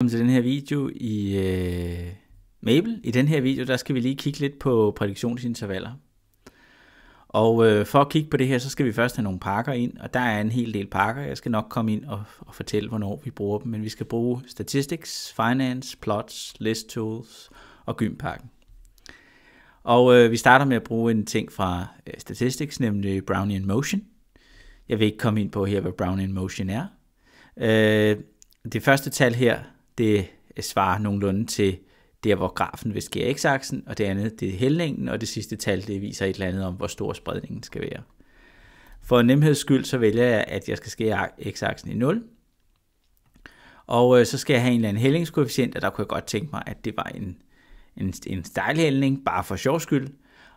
Velkommen til den her video i øh, Mabel. I den her video, der skal vi lige kigge lidt på prædiktionsintervaller. Og øh, for at kigge på det her, så skal vi først have nogle pakker ind, og der er en hel del pakker. Jeg skal nok komme ind og, og fortælle, hvornår vi bruger dem, men vi skal bruge Statistics, Finance, Plots, List Tools og Gym-pakken. Og øh, vi starter med at bruge en ting fra øh, Statistics, nemlig Brownian Motion. Jeg vil ikke komme ind på her, hvad Brownian Motion er. Øh, det første tal her, det øh, svarer nogenlunde til der, hvor grafen vil skære x-aksen, og det andet, det er hældningen, og det sidste tal, det viser et eller andet om, hvor stor spredningen skal være. For nemheds skyld, så vælger jeg, at jeg skal skære x-aksen i 0, og øh, så skal jeg have en eller anden hældningskoefficient, og der kunne jeg godt tænke mig, at det var en, en, en stejl hældning, bare for sjov skyld.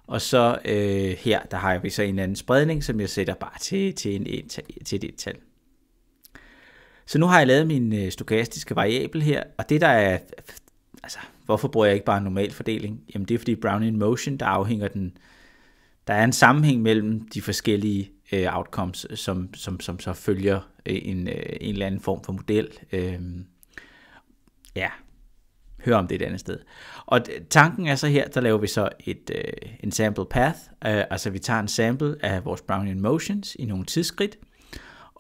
Og så øh, her, der har vi så en eller anden spredning, som jeg sætter bare til, til, en, til, til et tal. Så nu har jeg lavet min øh, stokastiske variabel her, og det der er, altså hvorfor bruger jeg ikke bare en normal fordeling? Jamen det er fordi Brownian motion, der afhænger den, der er en sammenhæng mellem de forskellige øh, outcomes, som, som, som så følger øh, en, øh, en eller anden form for model. Øh, ja, hør om det et andet sted. Og tanken er så her, der laver vi så et, øh, en sample path, øh, altså vi tager en sample af vores Brownian motions i nogle tidsskridt,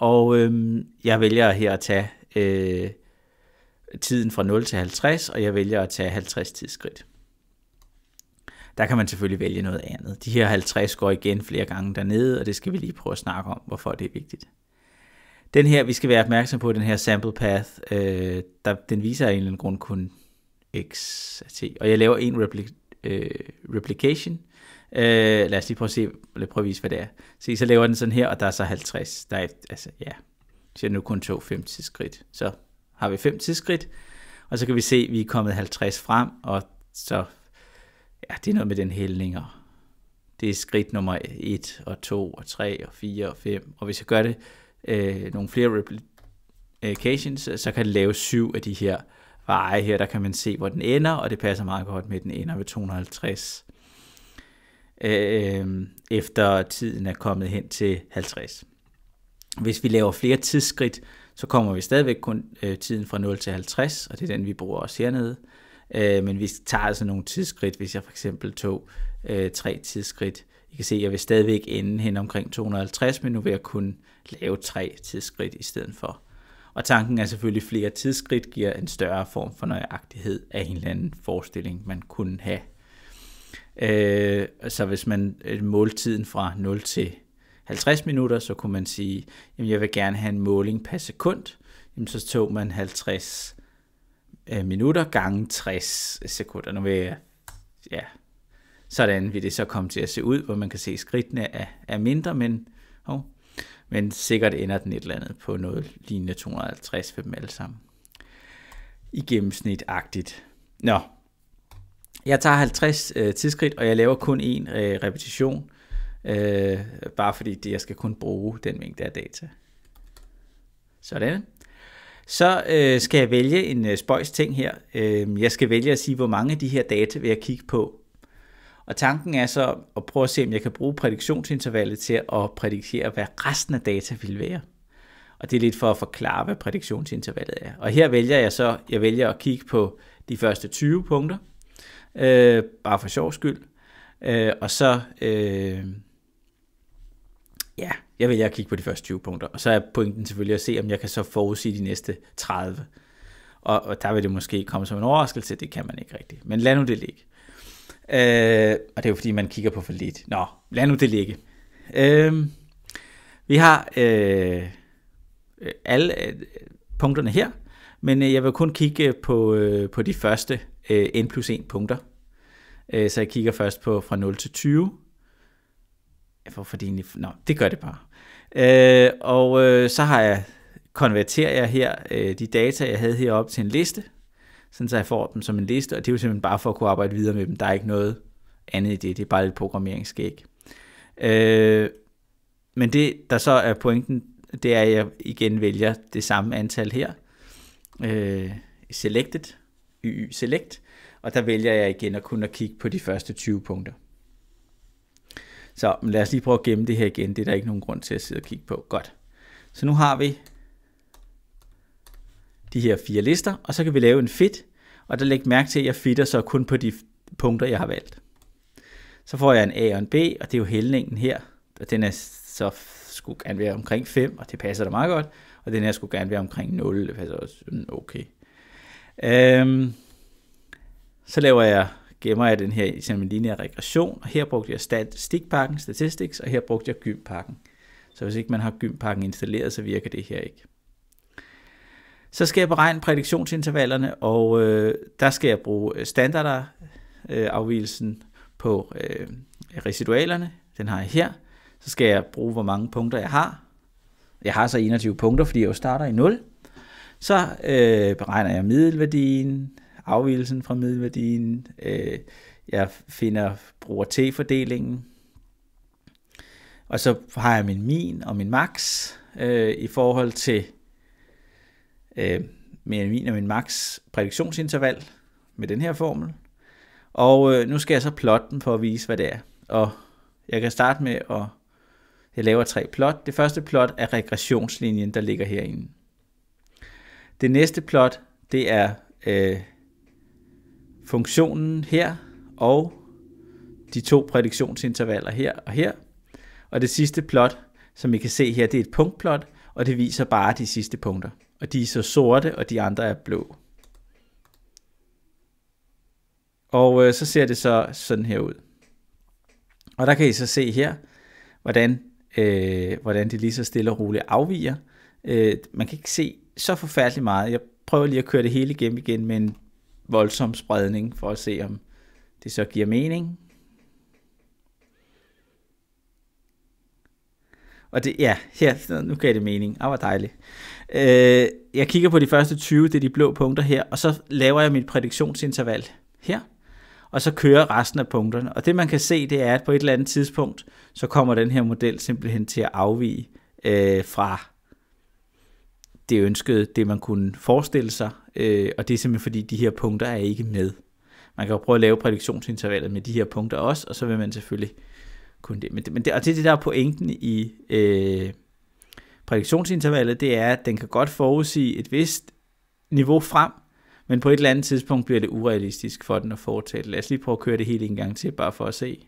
og øhm, jeg vælger her at tage øh, tiden fra 0 til 50, og jeg vælger at tage 50 tidsskridt. Der kan man selvfølgelig vælge noget andet. De her 50 går igen flere gange dernede, og det skal vi lige prøve at snakke om, hvorfor det er vigtigt. Den her, vi skal være opmærksom på, den her sample path, øh, der, den viser af en eller anden grund kun x t. Og jeg laver en repli- øh, replication, Øh, lad os lige prøve at se, lad prøve at vise, hvad det er. Se, så laver den sådan her, og der er så 50. Der er, altså, ja, så nu kun tog 5 skridt. Så har vi 5 tidsskridt, og så kan vi se, at vi er kommet 50 frem, og så, ja, det er noget med den hældning, og det er skridt nummer 1 og 2 og 3 og 4 og 5, og hvis jeg gør det øh, nogle flere replications, så kan det lave syv af de her veje her, der kan man se, hvor den ender, og det passer meget godt med, at den ender ved 250 øh, efter tiden er kommet hen til 50. Hvis vi laver flere tidsskridt, så kommer vi stadigvæk kun øh, tiden fra 0 til 50, og det er den, vi bruger også hernede. Øh, men vi tager altså nogle tidsskridt, hvis jeg for eksempel tog øh, tre tidsskridt. I kan se, at jeg vil stadigvæk ende hen omkring 250, men nu vil jeg kun lave tre tidsskridt i stedet for. Og tanken er selvfølgelig, at flere tidsskridt giver en større form for nøjagtighed af en eller anden forestilling, man kunne have Øh, så hvis man øh, målte tiden fra 0 til 50 minutter, så kunne man sige, jamen jeg vil gerne have en måling per sekund. Jamen så tog man 50 øh, minutter gange 60 sekunder. Nu vil jeg, ja, sådan vil det så komme til at se ud, hvor man kan se, at skridtene er, er mindre, men, oh, men sikkert ender den et eller andet på noget lignende 250 for dem alle sammen. I gennemsnit-agtigt. Nå, jeg tager 50 øh, tidsskridt, og jeg laver kun én øh, repetition, øh, bare fordi det, jeg skal kun bruge den mængde af data. Sådan. Så øh, skal jeg vælge en øh, spøjs ting her. Øh, jeg skal vælge at sige, hvor mange af de her data vil jeg kigge på. Og tanken er så at prøve at se, om jeg kan bruge prædiktionsintervallet til at prædiktere, hvad resten af data vil være. Og det er lidt for at forklare, hvad prædiktionsintervallet er. Og her vælger jeg så, jeg vælger at kigge på de første 20 punkter, øh, bare for sjov skyld. Øh, og så, øh, ja, jeg vil at kigge på de første 20 punkter, og så er pointen selvfølgelig at se, om jeg kan så forudsige de næste 30. Og, og der vil det måske komme som en overraskelse, det kan man ikke rigtigt. Men lad nu det ligge. Øh, og det er jo fordi, man kigger på for lidt. Nå, lad nu det ligge. Øh, vi har øh, alle øh, punkterne her, men øh, jeg vil kun kigge på, øh, på de første øh, n plus 1 punkter. Øh, så jeg kigger først på fra 0 til 20. Hvorfor det egentlig... Nå, det gør det bare. Øh, og øh, så har jeg, konverterer jeg her øh, de data, jeg havde heroppe til en liste, sådan så jeg får dem som en liste, og det er jo simpelthen bare for at kunne arbejde videre med dem. Der er ikke noget andet i det, det er bare lidt programmeringsskæg. men det, der så er pointen, det er, at jeg igen vælger det samme antal her, selected, yy select, og der vælger jeg igen at kun at kigge på de første 20 punkter. Så men lad os lige prøve at gemme det her igen. Det er der ikke nogen grund til at sidde og kigge på. Godt. Så nu har vi de her fire lister, og så kan vi lave en fit, og der lægger mærke til, at jeg fitter så kun på de punkter, jeg har valgt. Så får jeg en A og en B, og det er jo hældningen her, og den er så skulle gerne være omkring 5, og det passer da meget godt, og den her skulle gerne være omkring 0, det passer også okay. Øhm, så laver jeg, gemmer jeg den her i min lineære regression, og her brugte jeg statistikpakken, statistics, og her brugte jeg gympakken. Så hvis ikke man har gympakken installeret, så virker det her ikke. Så skal jeg beregne prædiktionsintervallerne, og øh, der skal jeg bruge øh, standardafvielsen på øh, residualerne. Den har jeg her. Så skal jeg bruge, hvor mange punkter jeg har. Jeg har så 21 punkter, fordi jeg jo starter i 0. Så øh, beregner jeg middelværdien, afvielsen fra middelværdien, øh, jeg finder bruger t-fordelingen, og så har jeg min min og min max øh, i forhold til øh, min min og min max prædiktionsinterval med den her formel. Og øh, nu skal jeg så plotte den for at vise, hvad det er. Og jeg kan starte med at jeg laver tre plot. Det første plot er regressionslinjen, der ligger herinde. Det næste plot, det er øh, funktionen her og de to prædiktionsintervaller her og her. Og det sidste plot, som I kan se her, det er et punktplot, og det viser bare de sidste punkter. Og de er så sorte, og de andre er blå. Og øh, så ser det så sådan her ud. Og der kan I så se her, hvordan, øh, hvordan det lige så stille og roligt afviger. Øh, man kan ikke se så forfærdeligt meget. Jeg prøver lige at køre det hele igennem igen med en voldsom spredning, for at se om det så giver mening. Og det, ja, her, nu gav det mening. Ah, hvor dejligt. Øh, jeg kigger på de første 20, det er de blå punkter her, og så laver jeg mit prædiktionsinterval her, og så kører resten af punkterne. Og det man kan se, det er, at på et eller andet tidspunkt, så kommer den her model simpelthen til at afvige øh, fra det ønskede, det man kunne forestille sig, øh, og det er simpelthen fordi, de her punkter er ikke med. Man kan jo prøve at lave prædiktionsintervallet med de her punkter også, og så vil man selvfølgelig kunne det. Men, det, men det, og det, det der pointen i øh, prædiktionsintervallet, det er, at den kan godt forudsige et vist niveau frem, men på et eller andet tidspunkt bliver det urealistisk for den at foretage det. Lad os lige prøve at køre det hele en gang til, bare for at se.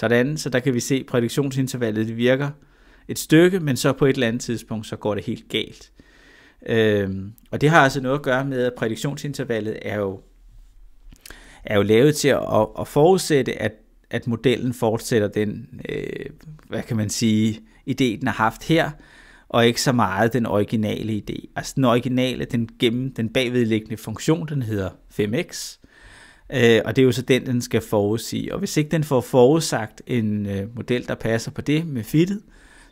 Sådan, så der kan vi se, at prædiktionsintervallet det virker et stykke, men så på et eller andet tidspunkt, så går det helt galt. Øhm, og det har altså noget at gøre med, at prædiktionsintervallet er jo, er jo lavet til at, at forudsætte, at, at modellen fortsætter den, øh, hvad kan man sige, idé, den har haft her, og ikke så meget den originale idé. Altså den originale, den, gennem, den bagvedliggende funktion, den hedder 5x, Øh, og det er jo så den, den skal forudsige. Og hvis ikke den får forudsagt en øh, model, der passer på det med fittet,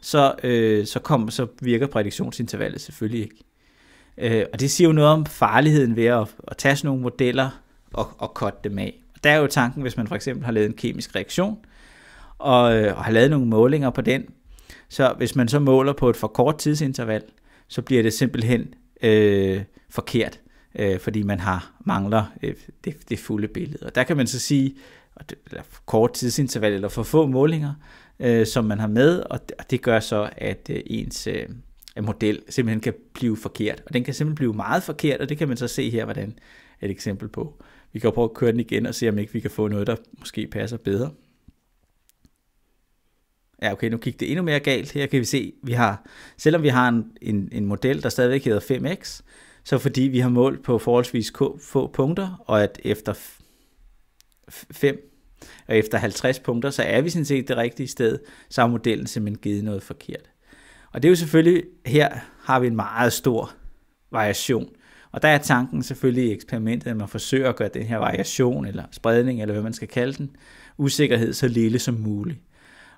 så, øh, så, kom, så virker prædiktionsintervallet selvfølgelig ikke. Øh, og det siger jo noget om farligheden ved at, at tage sådan nogle modeller og, og cutte dem af. Og der er jo tanken, hvis man for eksempel har lavet en kemisk reaktion, og, øh, og har lavet nogle målinger på den, så hvis man så måler på et for kort tidsinterval, så bliver det simpelthen øh, forkert øh, fordi man har mangler øh, det, det fulde billede. Og der kan man så sige, og det, eller kort tidsinterval eller for få målinger, øh, som man har med, og det, og det gør så, at øh, ens øh, model simpelthen kan blive forkert. Og den kan simpelthen blive meget forkert, og det kan man så se her, hvordan et eksempel på. Vi kan prøve at køre den igen og se, om ikke vi kan få noget, der måske passer bedre. Ja, okay, nu gik det endnu mere galt. Her kan vi se, vi har, selvom vi har en, en, en model, der stadigvæk hedder 5x, så fordi vi har målt på forholdsvis få punkter, og at efter 5 og efter 50 punkter, så er vi sådan set det rigtige sted, så har modellen simpelthen givet noget forkert. Og det er jo selvfølgelig, her har vi en meget stor variation. Og der er tanken selvfølgelig i eksperimentet, at man forsøger at gøre den her variation, eller spredning, eller hvad man skal kalde den, usikkerhed så lille som muligt.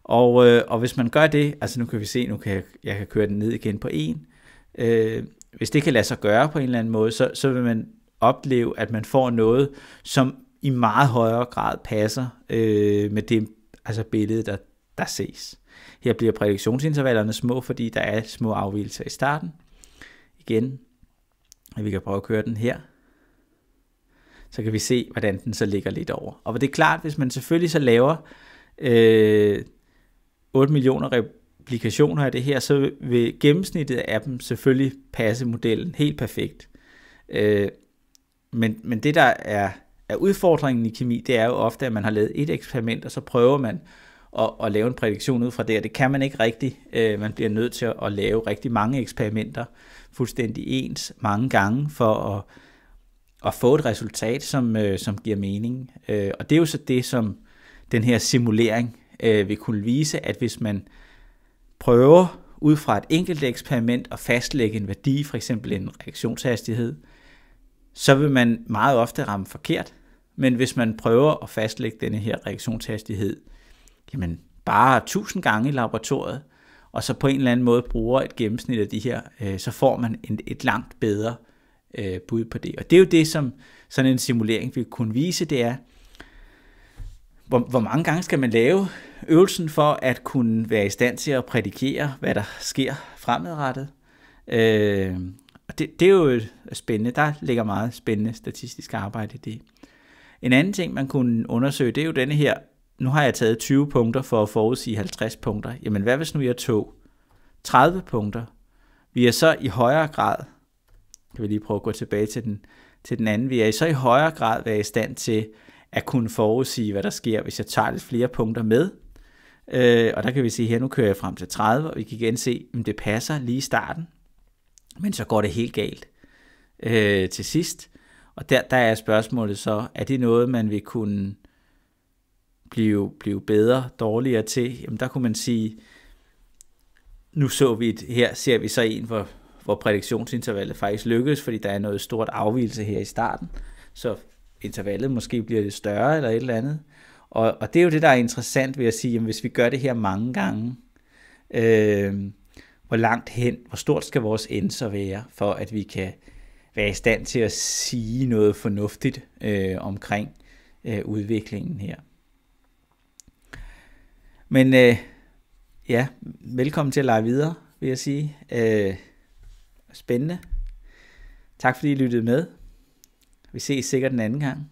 Og, øh, og hvis man gør det, altså nu kan vi se, nu kan jeg, jeg kan køre den ned igen på 1, hvis det kan lade sig gøre på en eller anden måde, så, så vil man opleve, at man får noget, som i meget højere grad passer øh, med det altså billede, der, der ses. Her bliver prædiktionsintervallerne små, fordi der er små afvielser i starten. Igen, vi kan prøve at køre den her. Så kan vi se, hvordan den så ligger lidt over. Og det er klart, hvis man selvfølgelig så laver øh, 8 millioner rep- applikationer af det her, så vil gennemsnittet af dem selvfølgelig passe modellen helt perfekt. Øh, men, men det, der er, er udfordringen i kemi, det er jo ofte, at man har lavet et eksperiment, og så prøver man at, at lave en prædiktion ud fra det, og det kan man ikke rigtigt. Øh, man bliver nødt til at, lave rigtig mange eksperimenter, fuldstændig ens, mange gange, for at, at få et resultat, som, øh, som giver mening. Øh, og det er jo så det, som den her simulering øh, vil kunne vise, at hvis man øh, prøver ud fra et enkelt eksperiment at fastlægge en værdi, for eksempel en reaktionshastighed, så vil man meget ofte ramme forkert. Men hvis man prøver at fastlægge denne her reaktionshastighed, jamen bare 1000 gange i laboratoriet, og så på en eller anden måde bruger et gennemsnit af de her, øh, så får man en, et langt bedre øh, bud på det. Og det er jo det, som sådan en simulering vil kunne vise, det er, hvor, hvor mange gange skal man lave øvelsen for at kunne være i stand til at prædikere, hvad der sker fremadrettet? Øh, og det, det er jo spændende. Der ligger meget spændende statistisk arbejde i det. En anden ting, man kunne undersøge, det er jo denne her. Nu har jeg taget 20 punkter for at forudsige 50 punkter. Jamen, hvad hvis nu jeg tog 30 punkter? Vi er så i højere grad, kan vi lige prøve at gå tilbage til den, til den anden, vi er så i højere grad være i stand til at kunne forudsige, hvad der sker, hvis jeg tager lidt flere punkter med. Øh, og der kan vi se her, nu kører jeg frem til 30, og vi kan igen se, om det passer lige i starten, men så går det helt galt øh, til sidst. Og der, der er spørgsmålet så, er det noget, man vil kunne blive, blive bedre, dårligere til? Jamen der kunne man sige, nu så vi et, her ser vi så en, hvor, hvor prædiktionsintervallet faktisk lykkedes, fordi der er noget stort afvielse her i starten. Så intervallet måske bliver lidt større eller et eller andet. Og, og det er jo det, der er interessant ved at sige, jamen, hvis vi gør det her mange gange, øh, hvor langt hen, hvor stort skal vores end så være, for at vi kan være i stand til at sige noget fornuftigt øh, omkring øh, udviklingen her. Men øh, ja, velkommen til at lege videre, vil jeg sige. Øh, spændende. Tak fordi I lyttede med. Vi ses sikkert den anden gang.